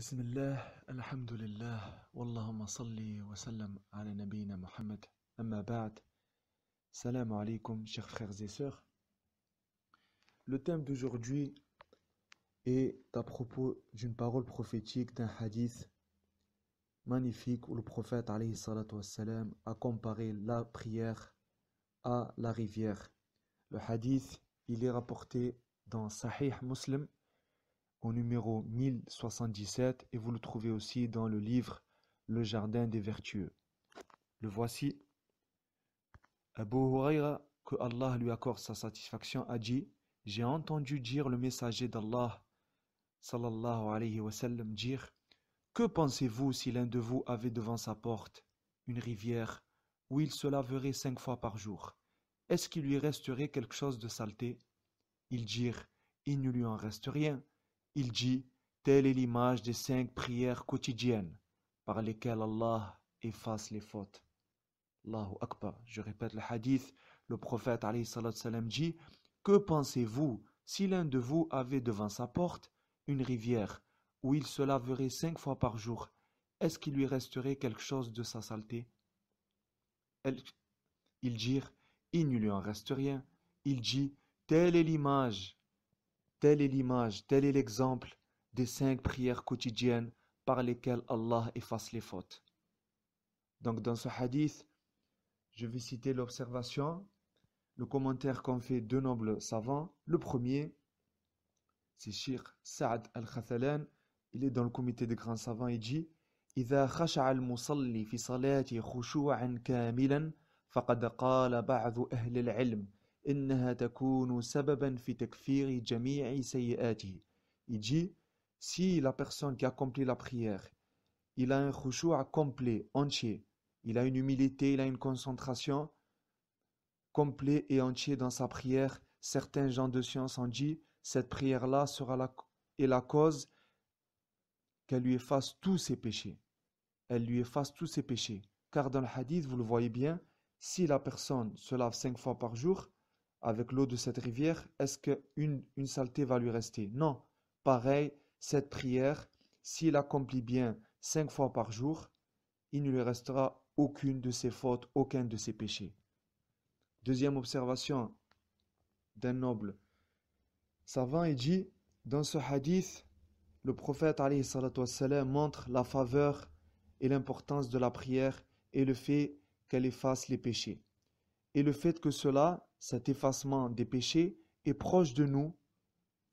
بسم الله الحمد لله واللهم صل وسلم على نبينا محمد أما بعد Salam alaikum, chers frères et sœurs. Le thème d'aujourd'hui est à propos d'une parole prophétique d'un hadith magnifique où le prophète wassalam, a comparé la prière à la rivière. Le hadith, il est rapporté dans Sahih Muslim au numéro 1077, et vous le trouvez aussi dans le livre Le jardin des vertueux. Le voici. Abu Huraira, que Allah lui accorde sa satisfaction, a dit J'ai entendu dire le messager d'Allah, sallallahu alayhi wa sallam, dire Que pensez-vous si l'un de vous avait devant sa porte une rivière où il se laverait cinq fois par jour Est-ce qu'il lui resterait quelque chose de saleté Il dirent Il ne lui en reste rien. Il dit: Telle est l'image des cinq prières quotidiennes par lesquelles Allah efface les fautes. Allahu Akbar. Je répète le hadith. Le prophète salam dit Que pensez-vous si l'un de vous avait devant sa porte une rivière où il se laverait cinq fois par jour Est-ce qu'il lui resterait quelque chose de sa saleté Ils dirent Il ne lui en reste rien. Il dit Telle est l'image Telle est l'image, tel est l'exemple des cinq prières quotidiennes par lesquelles Allah efface les fautes. Donc dans ce hadith, je vais citer l'observation, le commentaire qu'ont fait deux nobles savants. Le premier, c'est Shir Saad al-Khathalan, il est dans le comité des grands savants, il dit إذا خشع المصلي في صلاته خشوعا كاملا فقد قال بعض أهل العلم il dit, si la personne qui accomplit la prière, il a un khushu'a complet, entier, il a une humilité, il a une concentration complet et entier dans sa prière, certains gens de science ont dit, cette prière-là sera la, et la cause qu'elle lui efface tous ses péchés. Elle lui efface tous ses péchés. Car dans le hadith, vous le voyez bien, si la personne se lave cinq fois par jour, avec l'eau de cette rivière, est-ce que une saleté va lui rester Non. Pareil, cette prière, s'il accomplit bien cinq fois par jour, il ne lui restera aucune de ses fautes, aucun de ses péchés. Deuxième observation d'un noble savant, il dit dans ce hadith, le prophète wassalam, montre la faveur et l'importance de la prière et le fait qu'elle efface les péchés. Et le fait que cela cet effacement des péchés est proche de nous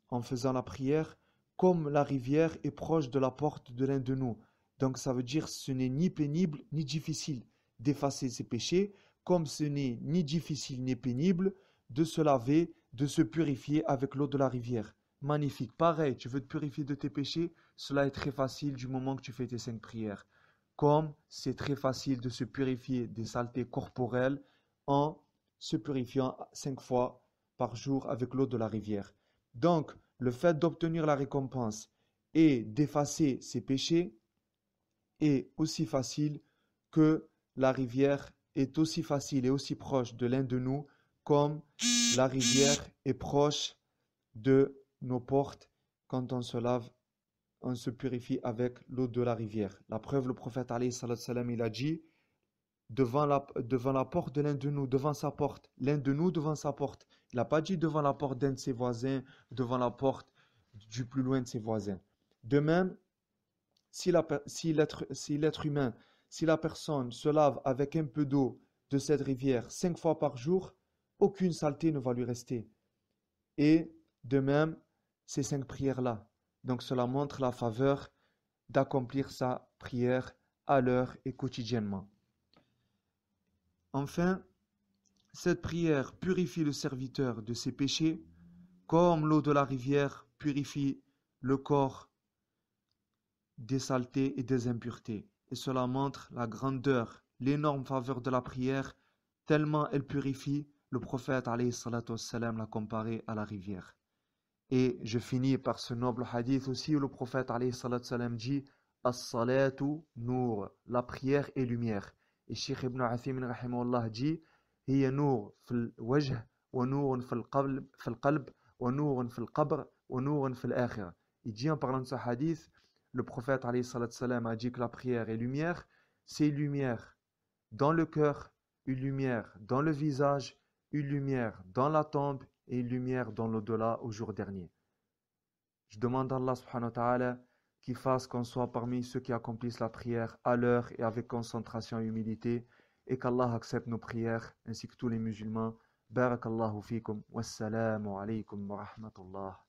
en faisant la prière, comme la rivière est proche de la porte de l'un de nous. Donc ça veut dire ce n'est ni pénible ni difficile d'effacer ses péchés, comme ce n'est ni difficile ni pénible de se laver, de se purifier avec l'eau de la rivière. Magnifique. Pareil, tu veux te purifier de tes péchés, cela est très facile du moment que tu fais tes cinq prières. Comme c'est très facile de se purifier des saletés corporelles en se purifiant cinq fois par jour avec l'eau de la rivière. Donc, le fait d'obtenir la récompense et d'effacer ses péchés est aussi facile que la rivière est aussi facile et aussi proche de l'un de nous comme la rivière est proche de nos portes quand on se lave, on se purifie avec l'eau de la rivière. La preuve, le prophète il a dit « devant la, devant la porte de l'un de nous, devant sa porte, l'un de nous devant sa porte. Il n'a pas dit devant la porte d'un de ses voisins, devant la porte du plus loin de ses voisins. De même, si l'être si humain, si la personne se lave avec un peu d'eau de cette rivière cinq fois par jour, aucune saleté ne va lui rester. Et de même, ces cinq prières-là. Donc cela montre la faveur d'accomplir sa prière à l'heure et quotidiennement. Enfin, cette prière purifie le serviteur de ses péchés, comme l'eau de la rivière purifie le corps des saletés et des impuretés. Et cela montre la grandeur, l'énorme faveur de la prière, tellement elle purifie, le prophète wassalam, l'a comparé à la rivière. Et je finis par ce noble hadith aussi où le prophète wassalam, dit As-salatu nour, la prière est lumière. الشيخ ابن عثيمين رحمه الله Il en parlant de ce hadith, le prophète a dit que la prière est lumière, c'est lumière dans le cœur, une lumière dans le visage, une lumière dans la tombe et une lumière dans l'au-delà au jour dernier. Je demande à Allah wa ta'ala qui fasse qu'on soit parmi ceux qui accomplissent la prière à l'heure et avec concentration et humilité, et qu'Allah accepte nos prières, ainsi que tous les musulmans. Barakallahu fikum, wassalamu alaykum wa rahmatullah.